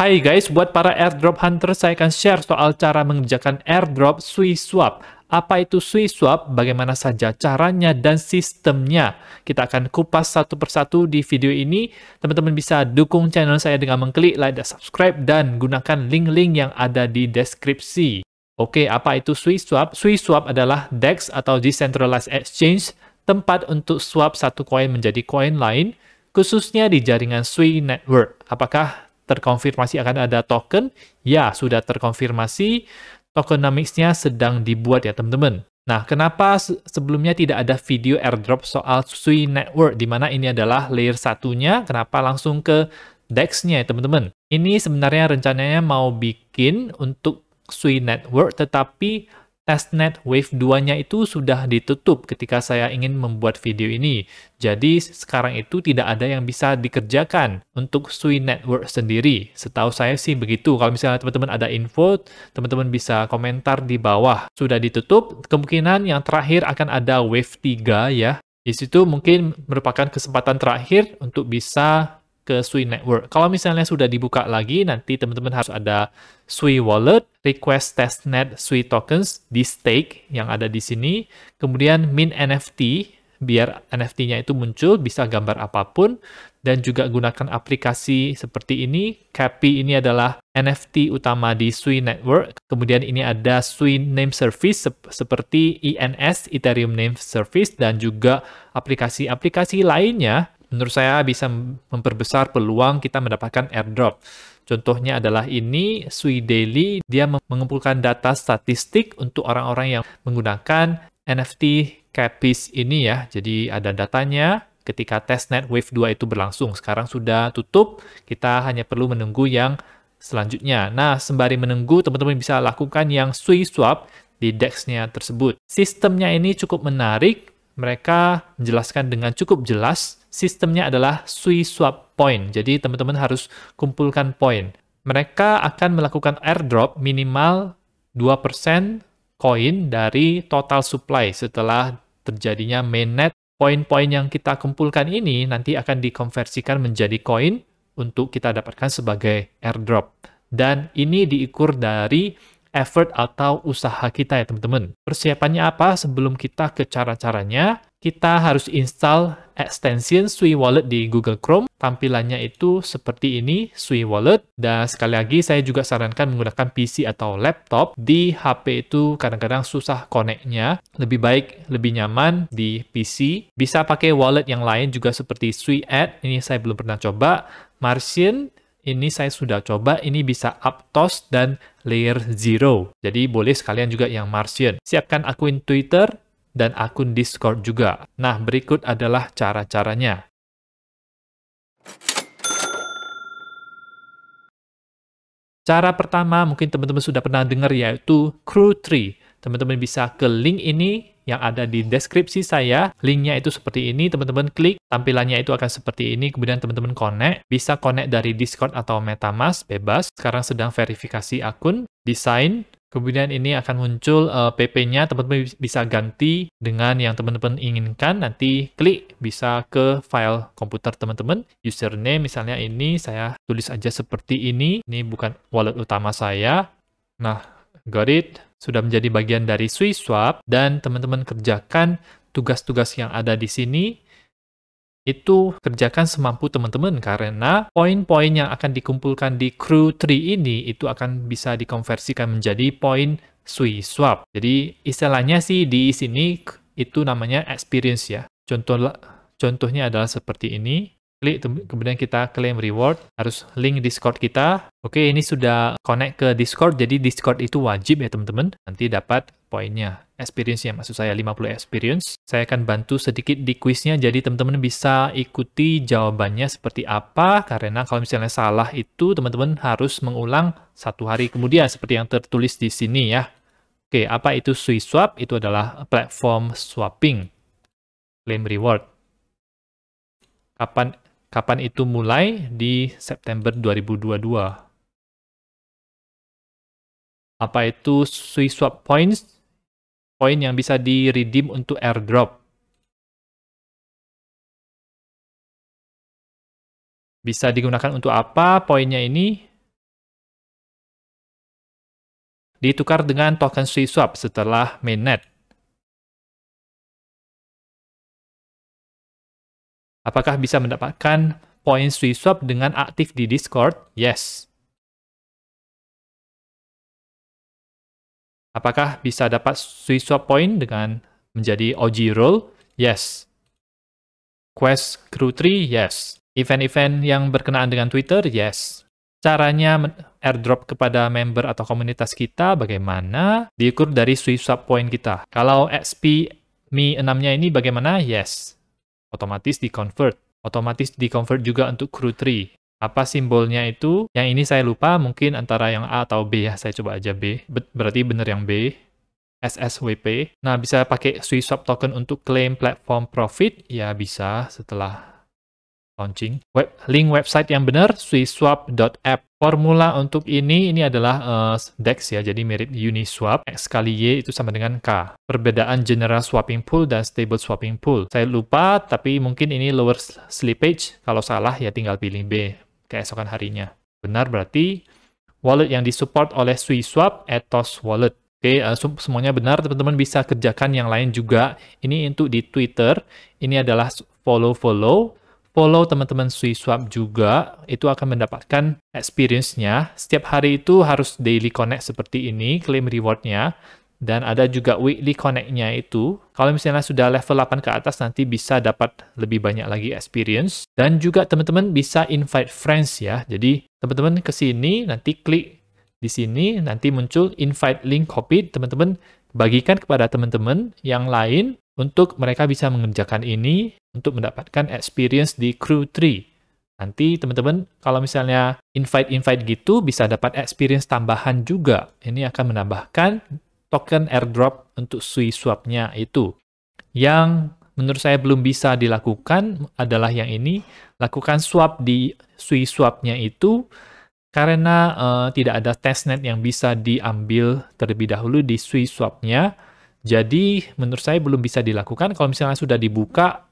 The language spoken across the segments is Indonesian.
Hai guys, buat para airdrop hunter, saya akan share soal cara mengerjakan airdrop SwiSwap. Apa itu SwiSwap, bagaimana saja caranya dan sistemnya. Kita akan kupas satu persatu di video ini. Teman-teman bisa dukung channel saya dengan mengklik like dan subscribe dan gunakan link-link yang ada di deskripsi. Oke, apa itu SwiSwap? SwiSwap adalah DEX atau Decentralized Exchange, tempat untuk swap satu koin menjadi koin lain, khususnya di jaringan Swi Network. Apakah terkonfirmasi akan ada token? Ya, sudah terkonfirmasi. Tokenomics-nya sedang dibuat ya, teman-teman. Nah, kenapa sebelumnya tidak ada video airdrop soal Sui Network, di mana ini adalah layer satunya, kenapa langsung ke DEX-nya ya, teman-teman? Ini sebenarnya rencananya mau bikin untuk Sui Network, tetapi testnet wave 2-nya itu sudah ditutup ketika saya ingin membuat video ini. Jadi sekarang itu tidak ada yang bisa dikerjakan untuk Sui Network sendiri. Setahu saya sih begitu. Kalau misalnya teman-teman ada info, teman-teman bisa komentar di bawah. Sudah ditutup, kemungkinan yang terakhir akan ada wave 3 ya. Di situ mungkin merupakan kesempatan terakhir untuk bisa ke Sui Network. Kalau misalnya sudah dibuka lagi, nanti teman-teman harus ada Sui Wallet, request testnet Sui tokens di stake yang ada di sini, kemudian min NFT biar NFT-nya itu muncul, bisa gambar apapun, dan juga gunakan aplikasi seperti ini. Capi ini adalah NFT utama di Sui Network. Kemudian ini ada Sui Name Service sep seperti INS Ethereum Name Service, dan juga aplikasi-aplikasi lainnya menurut saya bisa memperbesar peluang kita mendapatkan airdrop. Contohnya adalah ini, Sui Daily, dia mengumpulkan data statistik untuk orang-orang yang menggunakan NFT Capis ini ya. Jadi ada datanya ketika testnet wave 2 itu berlangsung. Sekarang sudah tutup, kita hanya perlu menunggu yang selanjutnya. Nah, sembari menunggu, teman-teman bisa lakukan yang Sui Swap di DEX-nya tersebut. Sistemnya ini cukup menarik mereka menjelaskan dengan cukup jelas sistemnya adalah sui swap point. Jadi teman-teman harus kumpulkan poin. Mereka akan melakukan airdrop minimal 2% koin dari total supply setelah terjadinya mainnet. Poin-poin yang kita kumpulkan ini nanti akan dikonversikan menjadi koin untuk kita dapatkan sebagai airdrop. Dan ini diukur dari effort atau usaha kita ya teman-teman. Persiapannya apa? Sebelum kita ke cara-caranya, kita harus install extension Sui Wallet di Google Chrome. Tampilannya itu seperti ini, Sui Wallet. Dan sekali lagi, saya juga sarankan menggunakan PC atau laptop. Di HP itu kadang-kadang susah koneknya. Lebih baik, lebih nyaman di PC. Bisa pakai wallet yang lain juga seperti Sui Ad. Ini saya belum pernah coba. Martian, ini saya sudah coba, ini bisa Aptos dan Layer Zero. Jadi boleh sekalian juga yang Martian. Siapkan akun Twitter dan akun Discord juga. Nah, berikut adalah cara-caranya. Cara pertama mungkin teman-teman sudah pernah dengar yaitu Crew Tree. Teman-teman bisa ke link ini yang ada di deskripsi saya. Linknya itu seperti ini, teman-teman klik, tampilannya itu akan seperti ini, kemudian teman-teman connect, bisa connect dari Discord atau Metamask, bebas. Sekarang sedang verifikasi akun, desain, Kemudian ini akan muncul uh, eh, PP-nya, teman-teman bisa ganti dengan yang teman-teman inginkan. Nanti klik bisa ke file komputer teman-teman. Username misalnya ini saya tulis aja seperti ini. Ini bukan wallet utama saya. Nah, got it sudah menjadi bagian dari SwiSwap dan teman-teman kerjakan tugas-tugas yang ada di sini itu kerjakan semampu teman-teman karena poin-poin yang akan dikumpulkan di crew tree ini itu akan bisa dikonversikan menjadi poin SwiSwap. Jadi istilahnya sih di sini itu namanya experience ya. Contoh contohnya adalah seperti ini klik kemudian kita claim reward harus link Discord kita oke ini sudah connect ke Discord jadi Discord itu wajib ya teman-teman nanti dapat poinnya experience ya maksud saya 50 experience saya akan bantu sedikit di quiznya jadi teman-teman bisa ikuti jawabannya seperti apa karena kalau misalnya salah itu teman-teman harus mengulang satu hari kemudian seperti yang tertulis di sini ya oke apa itu swap itu adalah platform swapping claim reward kapan Kapan itu mulai? Di September 2022. Apa itu Swap Points? Poin yang bisa di-redeem untuk airdrop. Bisa digunakan untuk apa poinnya ini? Ditukar dengan token Swap setelah mainnet. Apakah bisa mendapatkan poin SwisSwap dengan aktif di Discord? Yes. Apakah bisa dapat SwisSwap poin dengan menjadi OG role? Yes. Quest Crew 3? Yes. Event-event yang berkenaan dengan Twitter? Yes. Caranya airdrop kepada member atau komunitas kita bagaimana? Diukur dari SwisSwap poin kita. Kalau XP Mi 6-nya ini bagaimana? Yes otomatis di convert. Otomatis di convert juga untuk crew tree. Apa simbolnya itu? Yang ini saya lupa, mungkin antara yang A atau B ya. Saya coba aja B. Berarti bener yang B. SSWP. Nah, bisa pakai Swap token untuk claim platform profit? Ya, bisa setelah launching web link website yang benar swiswap.app formula untuk ini ini adalah uh, dex ya jadi mirip uniswap x kali y itu sama dengan k perbedaan general swapping pool dan stable swapping pool saya lupa tapi mungkin ini lower slippage kalau salah ya tinggal pilih b keesokan harinya benar berarti wallet yang disupport oleh swiswap ethos wallet Oke, okay, uh, eh, semuanya benar. Teman-teman bisa kerjakan yang lain juga. Ini untuk di Twitter. Ini adalah follow-follow follow teman-teman SuiSwap juga, itu akan mendapatkan experience-nya. Setiap hari itu harus daily connect seperti ini, claim reward-nya. Dan ada juga weekly connect-nya itu. Kalau misalnya sudah level 8 ke atas, nanti bisa dapat lebih banyak lagi experience. Dan juga teman-teman bisa invite friends ya. Jadi teman-teman ke sini, nanti klik di sini, nanti muncul invite link copy. Teman-teman bagikan kepada teman-teman yang lain untuk mereka bisa mengerjakan ini untuk mendapatkan experience di crew 3. Nanti teman-teman kalau misalnya invite-invite gitu bisa dapat experience tambahan juga. Ini akan menambahkan token airdrop untuk sui nya itu. Yang menurut saya belum bisa dilakukan adalah yang ini lakukan swap di sui swapnya itu karena uh, tidak ada testnet yang bisa diambil terlebih dahulu di sui swapnya jadi menurut saya belum bisa dilakukan. Kalau misalnya sudah dibuka,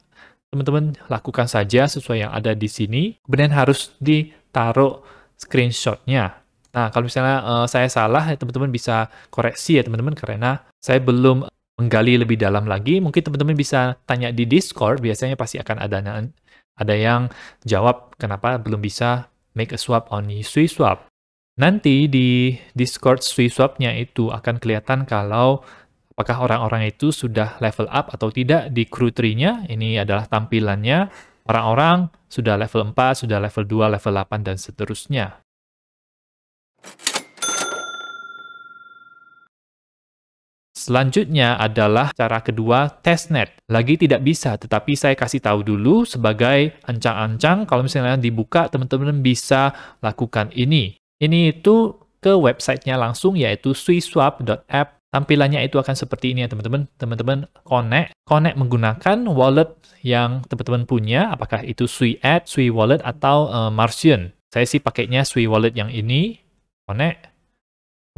teman-teman lakukan saja sesuai yang ada di sini. Kemudian harus ditaruh screenshotnya. Nah, kalau misalnya uh, saya salah, ya teman-teman bisa koreksi ya teman-teman karena saya belum menggali lebih dalam lagi. Mungkin teman-teman bisa tanya di Discord, biasanya pasti akan ada ada yang jawab kenapa belum bisa make a swap on SwiSwap. Nanti di Discord SwiSwap-nya itu akan kelihatan kalau apakah orang-orang itu sudah level up atau tidak di crew tree-nya. Ini adalah tampilannya. Orang-orang sudah level 4, sudah level 2, level 8, dan seterusnya. Selanjutnya adalah cara kedua testnet. Lagi tidak bisa, tetapi saya kasih tahu dulu sebagai ancang-ancang kalau misalnya dibuka teman-teman bisa lakukan ini. Ini itu ke websitenya langsung yaitu Swiswap.app tampilannya itu akan seperti ini ya teman-teman. Teman-teman connect, connect menggunakan wallet yang teman-teman punya, apakah itu Sui App, Sui Wallet atau uh, eh, Martian. Saya sih pakainya Sui Wallet yang ini, connect.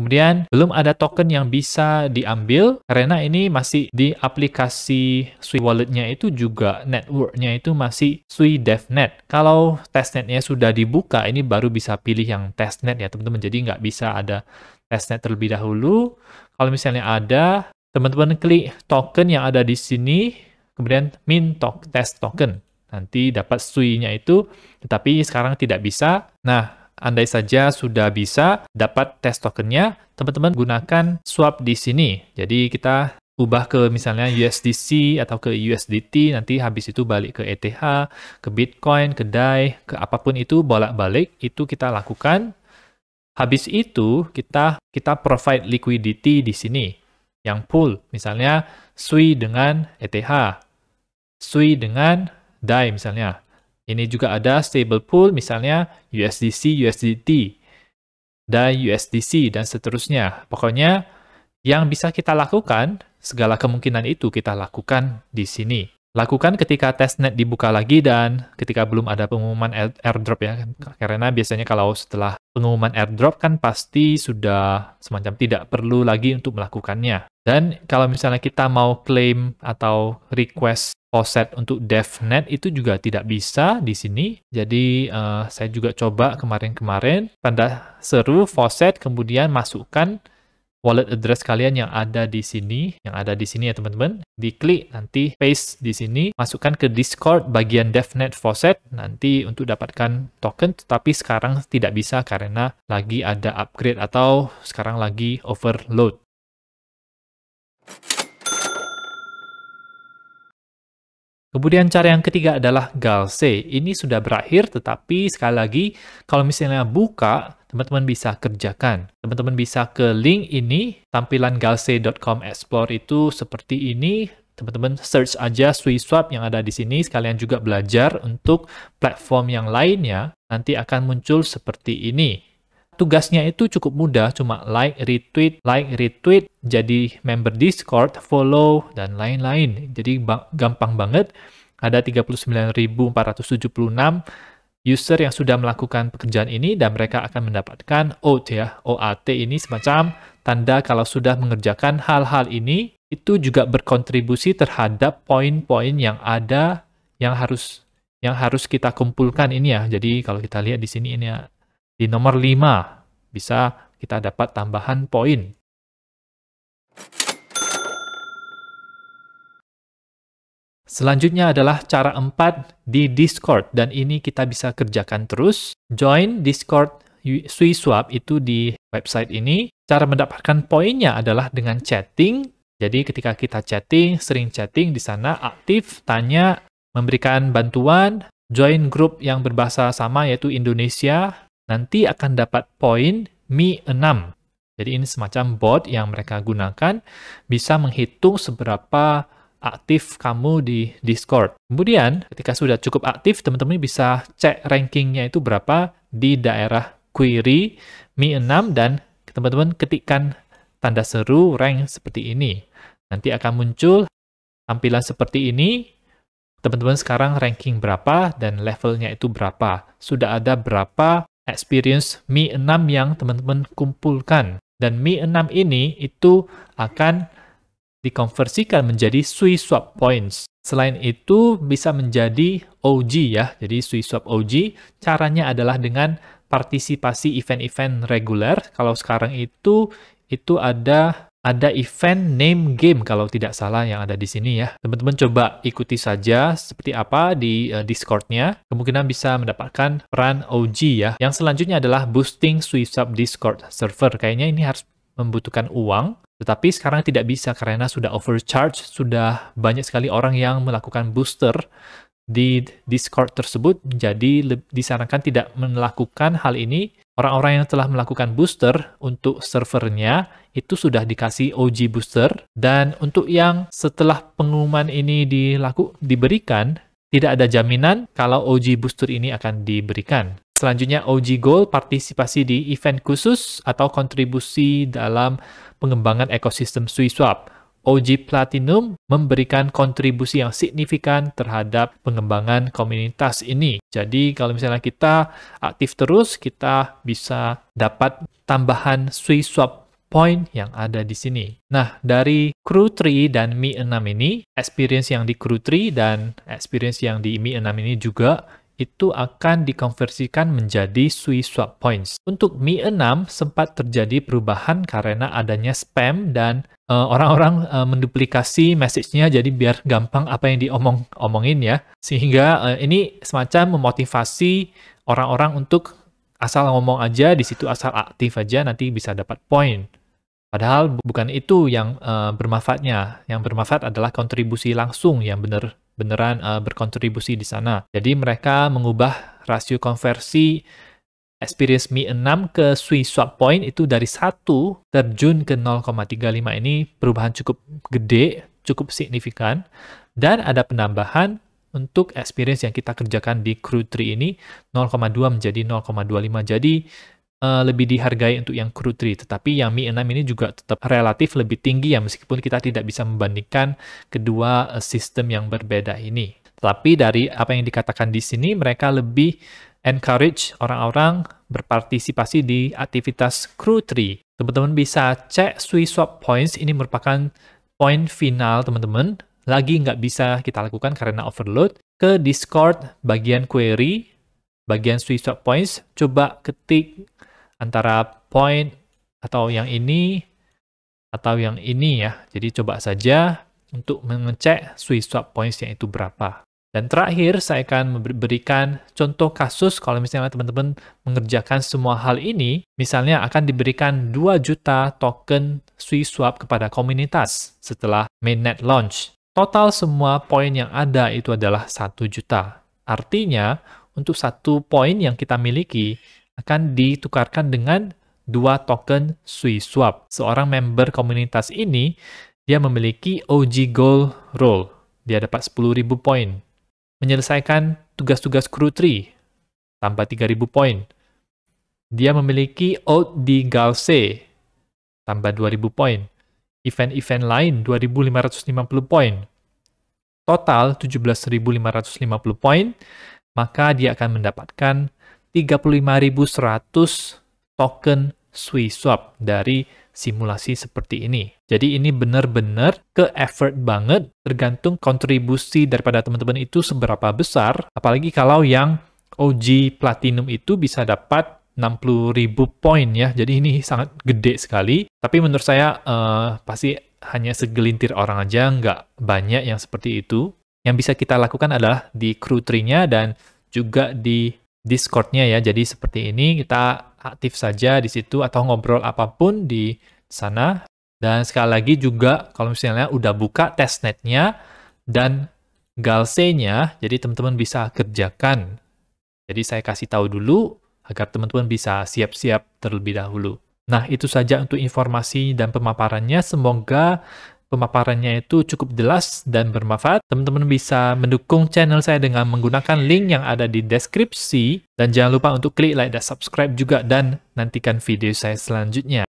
Kemudian belum ada token yang bisa diambil karena ini masih di aplikasi Sui Wallet-nya itu juga network-nya itu masih Sui DevNet. Kalau testnet-nya sudah dibuka, ini baru bisa pilih yang testnet ya teman-teman. Jadi nggak bisa ada testnet terlebih dahulu. Kalau misalnya ada, teman-teman klik token yang ada di sini, kemudian min tok test token. Nanti dapat SUI-nya itu, tetapi sekarang tidak bisa. Nah, andai saja sudah bisa dapat test tokennya, teman-teman gunakan swap di sini. Jadi kita ubah ke misalnya USDC atau ke USDT, nanti habis itu balik ke ETH, ke Bitcoin, ke DAI, ke apapun itu bolak-balik, itu kita lakukan Habis itu kita kita provide liquidity di sini yang pool misalnya SUI dengan ETH, SUI dengan DAI misalnya. Ini juga ada stable pool misalnya USDC, USDT, DAI, USDC dan seterusnya. Pokoknya yang bisa kita lakukan segala kemungkinan itu kita lakukan di sini lakukan ketika testnet dibuka lagi dan ketika belum ada pengumuman airdrop ya karena biasanya kalau setelah pengumuman airdrop kan pasti sudah semacam tidak perlu lagi untuk melakukannya dan kalau misalnya kita mau claim atau request poset untuk devnet itu juga tidak bisa di sini jadi uh, saya juga coba kemarin-kemarin tanda seru faucet kemudian masukkan wallet address kalian yang ada di sini, yang ada di sini ya teman-teman. Diklik nanti paste di sini, masukkan ke Discord bagian DevNet Faucet nanti untuk dapatkan token, Tapi sekarang tidak bisa karena lagi ada upgrade atau sekarang lagi overload. Kemudian cara yang ketiga adalah Galse. Ini sudah berakhir, tetapi sekali lagi, kalau misalnya buka, teman-teman bisa kerjakan. Teman-teman bisa ke link ini, tampilan galse.com explore itu seperti ini, teman-teman search aja SwiSwap yang ada di sini. Sekalian juga belajar untuk platform yang lainnya. Nanti akan muncul seperti ini. Tugasnya itu cukup mudah, cuma like, retweet, like, retweet, jadi member Discord, follow, dan lain-lain. Jadi gampang banget. Ada 39.476 user yang sudah melakukan pekerjaan ini dan mereka akan mendapatkan OAT ya. OAT ini semacam tanda kalau sudah mengerjakan hal-hal ini itu juga berkontribusi terhadap poin-poin yang ada yang harus yang harus kita kumpulkan ini ya. Jadi kalau kita lihat di sini ini ya, di nomor 5 bisa kita dapat tambahan poin. Selanjutnya adalah cara empat di Discord dan ini kita bisa kerjakan terus. Join Discord SwiSwap itu di website ini. Cara mendapatkan poinnya adalah dengan chatting. Jadi ketika kita chatting, sering chatting di sana aktif, tanya, memberikan bantuan, join grup yang berbahasa sama yaitu Indonesia, nanti akan dapat poin Mi 6. Jadi ini semacam bot yang mereka gunakan bisa menghitung seberapa aktif kamu di Discord. Kemudian, ketika sudah cukup aktif, teman-teman bisa cek rankingnya itu berapa di daerah query Mi 6 dan teman-teman ketikkan tanda seru rank seperti ini. Nanti akan muncul tampilan seperti ini. Teman-teman sekarang ranking berapa dan levelnya itu berapa. Sudah ada berapa experience Mi 6 yang teman-teman kumpulkan. Dan Mi 6 ini itu akan dikonversikan menjadi Sui Swap Points. Selain itu bisa menjadi OG ya, jadi Sui Swap OG caranya adalah dengan partisipasi event-event reguler. Kalau sekarang itu itu ada ada event name game kalau tidak salah yang ada di sini ya. Teman-teman coba ikuti saja seperti apa di uh, Discord-nya. Kemungkinan bisa mendapatkan peran OG ya. Yang selanjutnya adalah boosting Swap Discord server. Kayaknya ini harus membutuhkan uang tetapi sekarang tidak bisa karena sudah overcharge, sudah banyak sekali orang yang melakukan booster di Discord tersebut. Jadi disarankan tidak melakukan hal ini. Orang-orang yang telah melakukan booster untuk servernya itu sudah dikasih OG booster dan untuk yang setelah pengumuman ini dilaku diberikan tidak ada jaminan kalau OG booster ini akan diberikan. Selanjutnya OG Gold partisipasi di event khusus atau kontribusi dalam pengembangan ekosistem SuiSwap. OG Platinum memberikan kontribusi yang signifikan terhadap pengembangan komunitas ini. Jadi kalau misalnya kita aktif terus, kita bisa dapat tambahan SuiSwap point yang ada di sini. Nah, dari Crew 3 dan Mi 6 ini, experience yang di Crew 3 dan experience yang di Mi 6 ini juga itu akan dikonversikan menjadi sui swap points. Untuk Mi 6 sempat terjadi perubahan karena adanya spam dan eh, orang-orang uh, uh, menduplikasi message-nya jadi biar gampang apa yang diomong-omongin ya. Sehingga uh, ini semacam memotivasi orang-orang untuk asal ngomong aja di situ asal aktif aja nanti bisa dapat point. Padahal bukan itu yang uh, bermanfaatnya. Yang bermanfaat adalah kontribusi langsung yang bener beneran uh, berkontribusi di sana. Jadi mereka mengubah rasio konversi experience Mi 6 ke Sui Swap Point itu dari 1 terjun ke 0,35 ini perubahan cukup gede, cukup signifikan. Dan ada penambahan untuk experience yang kita kerjakan di Crew 3 ini 0,2 menjadi 0,25. Jadi uh, lebih dihargai untuk yang crew 3, tetapi yang Mi 6 ini juga tetap relatif lebih tinggi ya meskipun kita tidak bisa membandingkan kedua uh, sistem yang berbeda ini. Tapi dari apa yang dikatakan di sini mereka lebih encourage orang-orang berpartisipasi di aktivitas crew tree. Teman-teman bisa cek swap points ini merupakan point final teman-teman. Lagi nggak bisa kita lakukan karena overload. Ke Discord bagian query bagian switch points, coba ketik antara point atau yang ini atau yang ini ya. Jadi coba saja untuk mengecek switch swap points yang itu berapa. Dan terakhir, saya akan memberikan contoh kasus kalau misalnya teman-teman mengerjakan semua hal ini, misalnya akan diberikan 2 juta token switch swap kepada komunitas setelah mainnet launch. Total semua poin yang ada itu adalah 1 juta. Artinya, untuk satu poin yang kita miliki, akan ditukarkan dengan dua token Sui Seorang member komunitas ini, dia memiliki OG Gold Roll. Dia dapat 10.000 poin. Menyelesaikan tugas-tugas crew tree, tambah 3.000 poin. Dia memiliki Out di Galse, tambah 2.000 poin. Event-event lain, 2.550 poin. Total 17.550 poin, maka dia akan mendapatkan 35.100 token Swisswap dari simulasi seperti ini. Jadi ini benar-benar ke effort banget tergantung kontribusi daripada teman-teman itu seberapa besar. Apalagi kalau yang OG Platinum itu bisa dapat 60.000 poin ya. Jadi ini sangat gede sekali. Tapi menurut saya uh, pasti hanya segelintir orang aja, nggak banyak yang seperti itu. Yang bisa kita lakukan adalah di crew tree-nya dan juga di Discord-nya ya. Jadi seperti ini kita aktif saja di situ atau ngobrol apapun di sana. Dan sekali lagi juga kalau misalnya udah buka testnet-nya dan galsenya, jadi teman-teman bisa kerjakan. Jadi saya kasih tahu dulu agar teman-teman bisa siap-siap terlebih dahulu. Nah, itu saja untuk informasi dan pemaparannya. Semoga pemaparannya itu cukup jelas dan bermanfaat. Teman-teman bisa mendukung channel saya dengan menggunakan link yang ada di deskripsi. Dan jangan lupa untuk klik like dan subscribe juga dan nantikan video saya selanjutnya.